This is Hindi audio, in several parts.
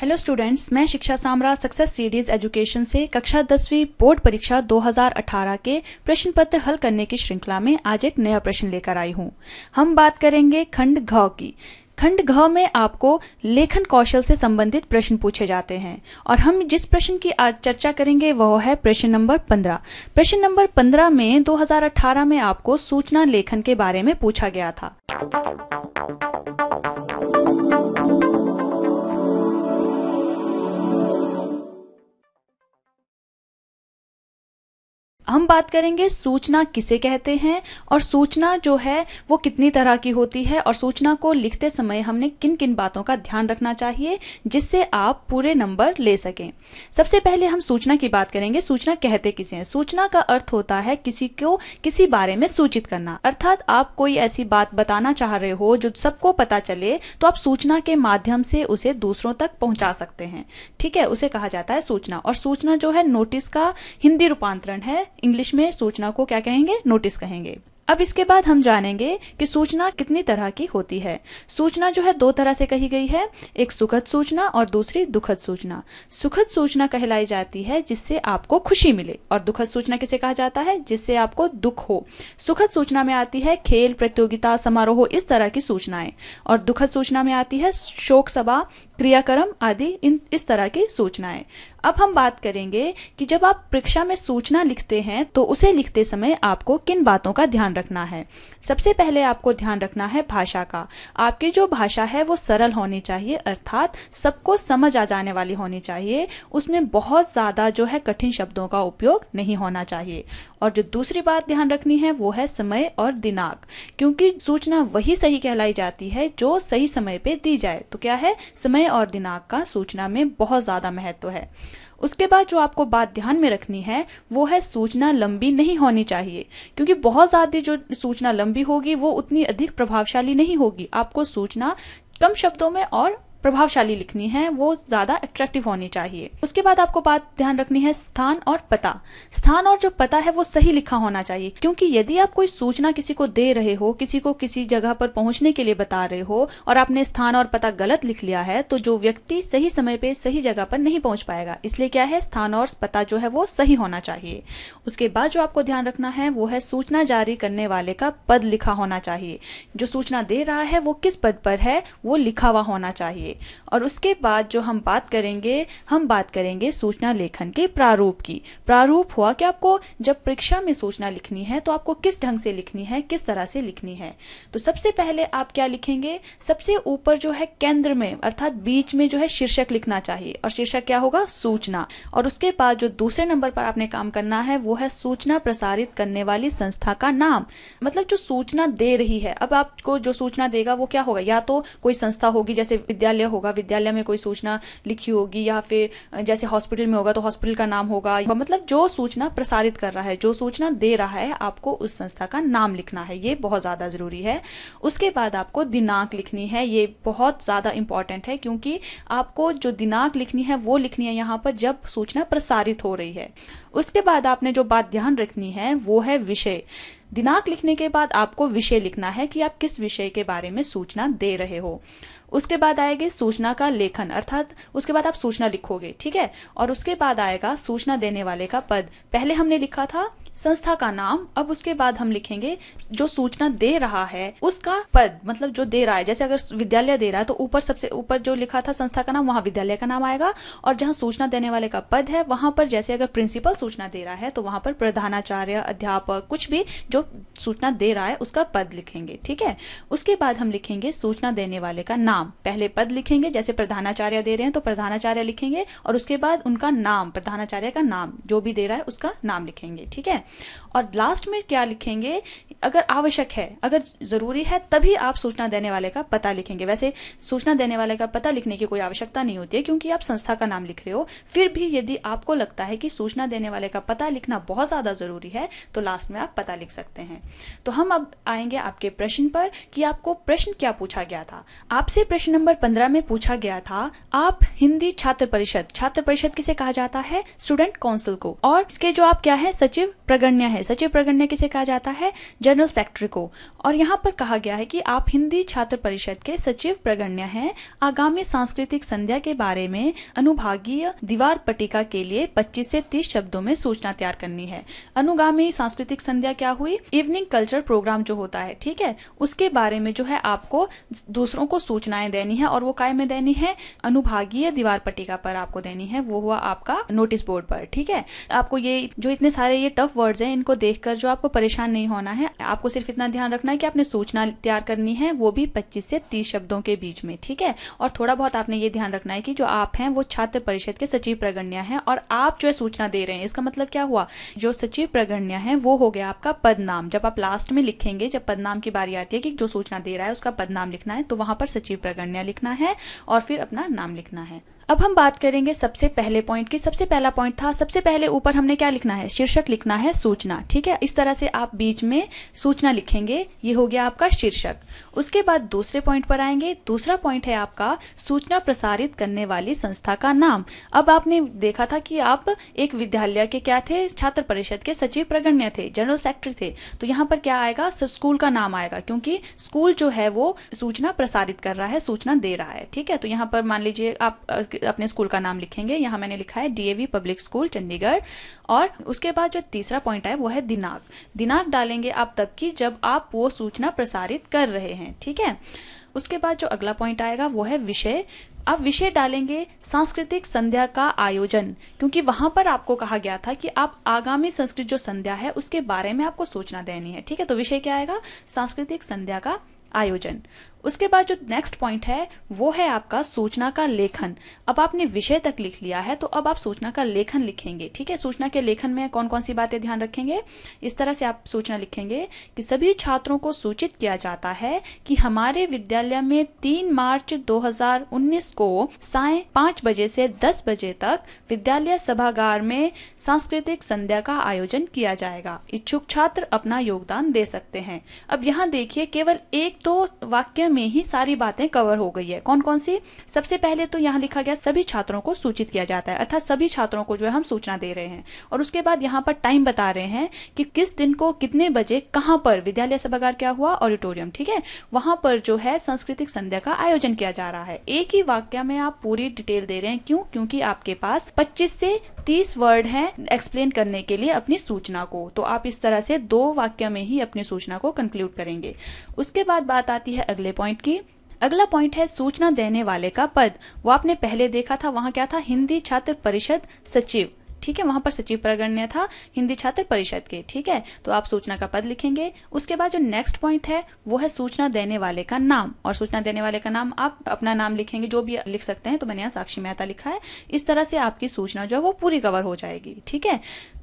हेलो स्टूडेंट्स मैं शिक्षा साम्राज सक्सेस सीरीज एजुकेशन से कक्षा दसवीं बोर्ड परीक्षा 2018 के प्रश्न पत्र हल करने की श्रृंखला में आज एक नया प्रश्न लेकर आई हूँ हम बात करेंगे खंड घ की खंड घ में आपको लेखन कौशल से संबंधित प्रश्न पूछे जाते हैं और हम जिस प्रश्न की आज चर्चा करेंगे वह है प्रश्न नंबर 15। प्रश्न नंबर 15 में 2018 में आपको सूचना लेखन के बारे में पूछा गया था हम बात करेंगे सूचना किसे कहते हैं और सूचना जो है वो कितनी तरह की होती है और सूचना को लिखते समय हमने किन किन बातों का ध्यान रखना चाहिए जिससे आप पूरे नंबर ले सकें सबसे पहले हम सूचना की बात करेंगे सूचना कहते किसे हैं सूचना का अर्थ होता है किसी को किसी बारे में सूचित करना अर्थात आप कोई ऐसी बात बताना चाह रहे हो जो सबको पता चले तो आप सूचना के माध्यम से उसे दूसरों तक पहुंचा सकते हैं ठीक है उसे कहा जाता है सूचना और सूचना जो है नोटिस का हिंदी रूपांतरण है इंग्लिश में सूचना को क्या कहेंगे नोटिस कहेंगे अब इसके बाद हम जानेंगे कि सूचना कितनी तरह की होती है सूचना जो है दो तरह से कही गई है एक सुखद सूचना और दूसरी दुखद सूचना सुखद सूचना कहलाई जाती है जिससे आपको खुशी मिले और दुखद सूचना किसे कहा जाता है जिससे आपको दुख हो सुखद सूचना में आती है खेल प्रतियोगिता समारोह इस तरह की सूचनाएं और दुखद सूचना में आती है शोक सभा क्रियाक्रम आदि इन इस तरह की सूचनाएं अब हम बात करेंगे कि जब आप परीक्षा में सूचना लिखते हैं तो उसे लिखते समय आपको किन बातों का ध्यान रखना है सबसे पहले आपको ध्यान रखना है भाषा का आपकी जो भाषा है वो सरल होनी चाहिए अर्थात सबको समझ आ जाने वाली होनी चाहिए उसमें बहुत ज्यादा जो है कठिन शब्दों का उपयोग नहीं होना चाहिए और जो दूसरी बात ध्यान रखनी है वो है समय और दिनांक क्योंकि सूचना वही सही कहलाई जाती है जो सही समय पे दी जाए तो क्या है समय और दिनांक का सूचना में बहुत ज्यादा महत्व है उसके बाद जो आपको बात ध्यान में रखनी है वो है सूचना लंबी नहीं होनी चाहिए क्योंकि बहुत ज्यादा जो सूचना लंबी होगी वो उतनी अधिक प्रभावशाली नहीं होगी आपको सूचना कम शब्दों में और प्रभावशाली लिखनी है वो ज्यादा अट्रैक्टिव होनी चाहिए उसके बाद आपको बात ध्यान रखनी है स्थान और पता स्थान और जो पता है वो सही लिखा होना चाहिए क्योंकि यदि आप कोई सूचना किसी को दे रहे हो किसी को किसी जगह पर पहुंचने के लिए बता रहे हो और आपने स्थान और पता गलत लिख लिया है तो जो व्यक्ति सही समय पे सही जगह पर नहीं पहुंच पाएगा इसलिए क्या है स्थान और पता जो है वो सही होना चाहिए उसके बाद जो आपको ध्यान रखना है वो है सूचना जारी करने वाले का पद लिखा होना चाहिए जो सूचना दे रहा है वो किस पद पर है वो लिखा हुआ होना चाहिए चाहिए और उसके बाद जो हम बात करेंगे हम बात करेंगे सूचना लेखन के प्रारूप की प्रारूप हुआ कि आपको जब परीक्षा में सूचना लिखनी है तो आपको किस ढंग से लिखनी है किस तरह से लिखनी है तो सबसे पहले आप क्या लिखेंगे सबसे ऊपर जो है केंद्र में अर्थात बीच में जो है शीर्षक लिखना चाहिए और शीर्षक क्या होगा सूचना और उसके बाद जो दूसरे नंबर पर आपने काम करना है वो है सूचना प्रसारित करने वाली संस्था का नाम मतलब जो सूचना दे रही है अब आपको जो सूचना देगा वो क्या होगा या तो कोई संस्था होगी जैसे विद्यालय विद्यालय होगा विद्यालय में कोई सूचना लिखी होगी या फिर जैसे हॉस्पिटल में होगा तो हॉस्पिटल का नाम होगा मतलब जो सूचना प्रसारित कर रहा है जो सूचना दे रहा है आपको उस संस्था का नाम लिखना है ये बहुत ज्यादा जरूरी है उसके बाद आपको दिनांक लिखनी है ये बहुत ज्यादा इंपॉर्टेंट है क्योंकि आपको जो दिनांक लिखनी है वो लिखनी है यहाँ पर जब सूचना प्रसारित हो रही है उसके बाद आपने जो बात ध्यान रखनी है वो है विषय दिनांक लिखने के बाद आपको विषय लिखना है कि आप किस विषय के बारे में सूचना दे रहे हो उसके बाद आएगी सूचना का लेखन अर्थात उसके बाद आप सूचना लिखोगे ठीक है और उसके बाद आएगा सूचना देने वाले का पद पहले हमने लिखा था संस्था का नाम अब उसके बाद हम लिखेंगे जो सूचना दे रहा है उसका पद मतलब जो दे रहा है जैसे अगर विद्यालय दे रहा है तो ऊपर सबसे ऊपर जो लिखा था संस्था का नाम वहां विद्यालय का नाम आएगा और जहां सूचना देने वाले का पद है वहां पर जैसे अगर प्रिंसिपल सूचना दे रहा है तो वहां पर प्रधानाचार्य अध्यापक कुछ भी जो सूचना दे रहा है उसका पद लिखेंगे ठीक है उसके बाद हम लिखेंगे सूचना देने वाले का नाम पहले पद लिखेंगे जैसे प्रधानाचार्य दे रहे हैं तो प्रधानाचार्य लिखेंगे और उसके बाद उनका नाम प्रधानाचार्य का नाम जो भी दे रहा है उसका नाम लिखेंगे ठीक है और लास्ट में क्या लिखेंगे अगर आवश्यक है अगर जरूरी है तभी आप सूचना देने वाले का पता लिखेंगे वैसे सूचना देने वाले का पता लिखने की कोई आवश्यकता नहीं होती है क्योंकि आप संस्था का नाम लिख रहे हो फिर भी यदि आपको लगता है कि सूचना देने वाले का पता लिखना बहुत ज्यादा जरूरी है तो लास्ट में आप पता लिख सकते हैं तो हम अब आएंगे आपके प्रश्न पर कि आपको प्रश्न क्या पूछा गया था आपसे प्रश्न नंबर पंद्रह में पूछा गया था आप हिंदी छात्र परिषद छात्र परिषद किसे कहा जाता है स्टूडेंट काउंसिल को और इसके जो आप क्या है सचिव प्रगण्य है सचिव प्रगण्य किसे कहा जाता है जनरल सेक्रेटरी को और यहाँ पर कहा गया है कि आप हिंदी छात्र परिषद के सचिव प्रगण्य हैं आगामी सांस्कृतिक संध्या के बारे में अनुभागीय दीवार पटिका के लिए 25 से 30 शब्दों में सूचना तैयार करनी है अनुगामी सांस्कृतिक संध्या क्या हुई इवनिंग कल्चर प्रोग्राम जो होता है ठीक है उसके बारे में जो है आपको दूसरों को सूचनाएं देनी है और वो काय में देनी है अनुभागीय दीवार पट्टिका पर आपको देनी है वो हुआ आपका नोटिस बोर्ड पर ठीक है आपको ये जो इतने सारे ये टफ वर्ड्स हैं इनको देखकर जो आपको परेशान नहीं होना है आपको सिर्फ इतना ध्यान रखना है कि आपने सूचना तैयार करनी है वो भी 25 से 30 शब्दों के बीच में ठीक है और थोड़ा बहुत आपने ये ध्यान रखना है कि जो आप हैं वो छात्र परिषद के सचिव प्रगण्या है और आप जो है सूचना दे रहे हैं इसका मतलब क्या हुआ जो सचिव प्रगण्या है वो हो गया आपका पदनाम जब आप लास्ट में लिखेंगे जब पदनाम की बारी आती है कि जो सूचना दे रहा है उसका पदनाम लिखना है तो वहां पर सचिव प्रगण्य लिखना है और फिर अपना नाम लिखना है अब हम बात करेंगे सबसे पहले पॉइंट की सबसे पहला पॉइंट था सबसे पहले ऊपर हमने क्या लिखना है शीर्षक लिखना है सूचना ठीक है इस तरह से आप बीच में सूचना लिखेंगे ये हो गया आपका शीर्षक उसके बाद दूसरे पॉइंट पर आएंगे दूसरा पॉइंट है आपका सूचना प्रसारित करने वाली संस्था का नाम अब आपने देखा था कि आप एक विद्यालय के क्या थे छात्र परिषद के सचिव प्रगण्य थे जनरल सेक्रेटरी थे तो यहाँ पर क्या आएगा स्कूल का नाम आएगा क्योंकि स्कूल जो है वो सूचना प्रसारित कर रहा है सूचना दे रहा है ठीक है तो यहाँ पर मान लीजिए आप अपने स्कूल का नाम लिखेंगे यहाँ मैंने लिखा है डीएवी पब्लिक स्कूल चंडीगढ़ और उसके बाद जो तीसरा पॉइंट है वो है दिनांक दिनांक डालेंगे आप तब की जब आप वो सूचना प्रसारित कर रहे हैं ठीक है उसके बाद जो अगला पॉइंट आएगा वो है विषय आप विषय डालेंगे सांस्कृतिक संध्या का आयोजन क्योंकि वहां पर आपको कहा गया था कि आप आगामी संस्कृत जो संध्या है उसके बारे में आपको सूचना देनी है ठीक है तो विषय क्या आएगा सांस्कृतिक संध्या का आयोजन उसके बाद जो नेक्स्ट पॉइंट है वो है आपका सूचना का लेखन अब आपने विषय तक लिख लिया है तो अब आप सूचना का लेखन लिखेंगे ठीक है सूचना के लेखन में कौन कौन सी बातें ध्यान रखेंगे इस तरह से आप सूचना लिखेंगे कि सभी छात्रों को सूचित किया जाता है कि हमारे विद्यालय में 3 मार्च 2019 को साय पांच बजे से दस बजे तक विद्यालय सभागार में सांस्कृतिक संध्या का आयोजन किया जाएगा इच्छुक छात्र अपना योगदान दे सकते हैं अब यहाँ देखिए केवल एक तो दो वाक्य में ही सारी बातें कवर हो गई है कौन कौन सी सबसे पहले तो यहाँ लिखा गया सभी छात्रों को सूचित किया जाता है अर्थात सभी छात्रों को जो है हम सूचना दे रहे हैं और उसके बाद यहाँ पर टाइम बता रहे हैं कि किस दिन को कितने बजे कहाँ पर विद्यालय सभागार क्या हुआ ऑडिटोरियम ठीक है वहां पर जो है सांस्कृतिक संध्या का आयोजन किया जा रहा है एक ही वाक्य में आप पूरी डिटेल दे रहे हैं क्यों क्योंकि आपके पास पच्चीस से तीस वर्ड है एक्सप्लेन करने के लिए अपनी सूचना को तो आप इस तरह से दो वाक्य में ही अपनी सूचना को कंक्लूड करेंगे उसके बाद बात आती है अगले पॉइंट की अगला पॉइंट है सूचना देने वाले का पद वो आपने पहले देखा था वहां क्या था हिंदी छात्र परिषद सचिव ठीक है वहां पर सचिव प्रगण्य था हिंदी छात्र परिषद के ठीक है तो आप सूचना का पद लिखेंगे उसके बाद जो नेक्स्ट पॉइंट है वो है सूचना देने वाले का नाम और सूचना देने वाले का नाम आप अपना नाम लिखेंगे जो भी लिख सकते हैं तो मैंने यहाँ साक्षी मेहता लिखा है इस तरह से आपकी सूचना जो है वो पूरी कवर हो जाएगी ठीक है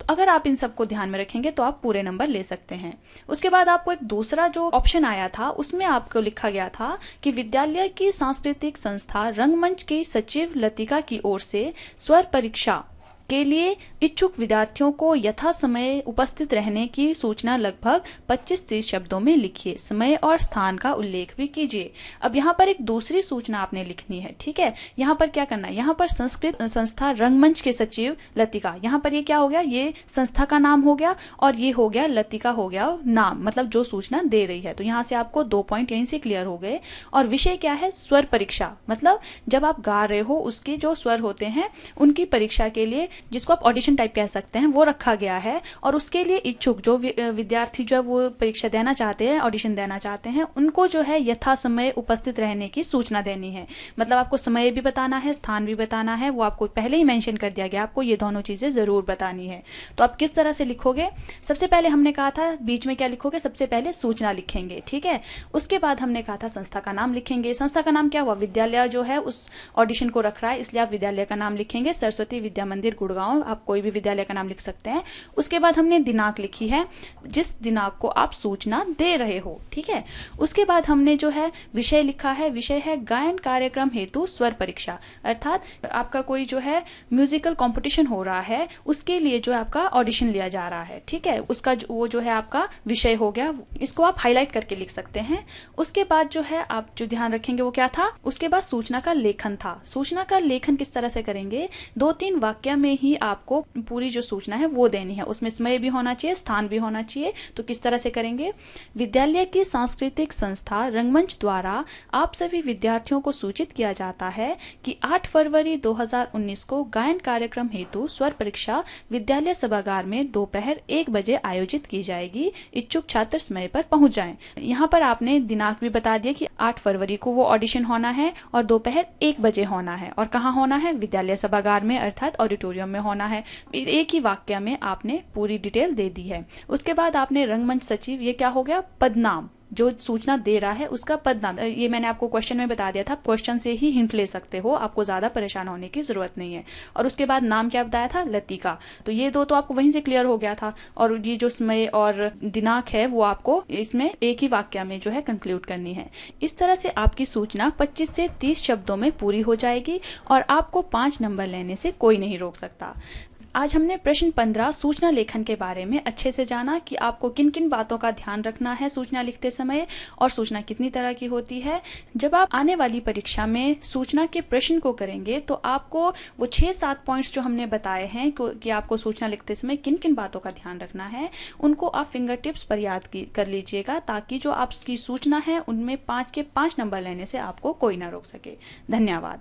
तो अगर आप इन सबको ध्यान में रखेंगे तो आप पूरे नंबर ले सकते हैं उसके बाद आपको एक दूसरा जो ऑप्शन आया था उसमें आपको लिखा गया था कि विद्यालय की सांस्कृतिक संस्था रंगमंच के सचिव लतिका की ओर से स्वर परीक्षा के लिए इच्छुक विद्यार्थियों को यथा समय उपस्थित रहने की सूचना लगभग 25-30 शब्दों में लिखिए समय और स्थान का उल्लेख भी कीजिए अब यहाँ पर एक दूसरी सूचना आपने लिखनी है ठीक है यहाँ पर क्या करना है यहाँ पर संस्कृत संस्था रंगमंच के सचिव लतिका यहाँ पर ये क्या हो गया ये संस्था का नाम हो गया और ये हो गया लतिका हो गया नाम मतलब जो सूचना दे रही है तो यहाँ से आपको दो पॉइंट यहीं से क्लियर हो गए और विषय क्या है स्वर परीक्षा मतलब जब आप गा रहे हो उसके जो स्वर होते हैं उनकी परीक्षा के लिए जिसको आप ऑडिशन टाइप कह सकते हैं वो रखा गया है और उसके लिए इच्छुक जो विद्यार्थी जो है वो परीक्षा देना चाहते हैं ऑडिशन देना चाहते हैं उनको जो है यथा समय उपस्थित रहने की सूचना देनी है मतलब आपको समय भी बताना है स्थान भी बताना है वो आपको पहले ही मैंशन कर दिया गया आपको ये दोनों चीजें जरूर बतानी है तो आप किस तरह से लिखोगे सबसे पहले हमने कहा था बीच में क्या लिखोगे सबसे पहले सूचना लिखेंगे ठीक है उसके बाद हमने कहा था संस्था का नाम लिखेंगे संस्था का नाम क्या हुआ विद्यालय जो है उस ऑडिशन को रख रहा है इसलिए आप विद्यालय का नाम लिखेंगे सरस्वती विद्या मंदिर गुड़गांव आप कोई भी विद्यालय का नाम लिख सकते हैं उसके बाद हमने दिनांक लिखी है जिस दिनांक को आप सूचना दे रहे हो ठीक है उसके बाद हमने जो है विषय लिखा है विषय है गायन कार्यक्रम हेतु स्वर परीक्षा अर्थात आपका कोई जो है म्यूजिकल कॉम्पिटिशन हो रहा है उसके लिए जो आपका ऑडिशन लिया जा रहा है ठीक है उसका जो, वो जो है आपका विषय हो गया इसको आप हाईलाइट करके लिख सकते हैं उसके बाद जो है आप जो ध्यान रखेंगे वो क्या था उसके बाद सूचना का लेखन था सूचना का लेखन किस तरह से करेंगे दो तीन वाक्य में में ही आपको पूरी जो सूचना है वो देनी है उसमें समय भी होना चाहिए स्थान भी होना चाहिए तो किस तरह से करेंगे विद्यालय की सांस्कृतिक संस्था रंगमंच द्वारा आप सभी विद्यार्थियों को सूचित किया जाता है कि 8 फरवरी 2019 को गायन कार्यक्रम हेतु स्वर परीक्षा विद्यालय सभागार में दोपहर एक बजे आयोजित की जाएगी इच्छुक छात्र समय पर पहुंच जाए यहाँ पर आपने दिनांक भी बता दिया कि 8 फरवरी को वो ऑडिशन होना है और दोपहर एक बजे होना है और कहाँ होना है विद्यालय सभागार में अर्थात ऑडिटोरियम ऑडिटोरियम में होना है एक ही वाक्य में आपने पूरी डिटेल दे दी है उसके बाद आपने रंगमंच सचिव ये क्या हो गया पदनाम जो सूचना दे रहा है उसका पद नाम ये मैंने आपको क्वेश्चन में बता दिया था आप क्वेश्चन से ही हिंट ले सकते हो आपको ज्यादा परेशान होने की जरूरत नहीं है और उसके बाद नाम क्या बताया था लतिका तो ये दो तो आपको वहीं से क्लियर हो गया था और ये जो समय और दिनांक है वो आपको इसमें एक ही वाक्य में जो है कंक्लूड करनी है इस तरह से आपकी सूचना पच्चीस से तीस शब्दों में पूरी हो जाएगी और आपको पांच नंबर लेने से कोई नहीं रोक सकता आज हमने प्रश्न पंद्रह सूचना लेखन के बारे में अच्छे से जाना कि आपको किन किन बातों का ध्यान रखना है सूचना लिखते समय और सूचना कितनी तरह की होती है जब आप आने वाली परीक्षा में सूचना के प्रश्न को करेंगे तो आपको वो छह सात पॉइंट्स जो हमने बताए हैं कि आपको सूचना लिखते समय किन किन बातों का ध्यान रखना है उनको आप फिंगर टिप्स पर याद कर लीजिएगा ताकि जो आपकी सूचना है उनमें पांच के पांच नंबर लेने से आपको कोई ना रोक सके धन्यवाद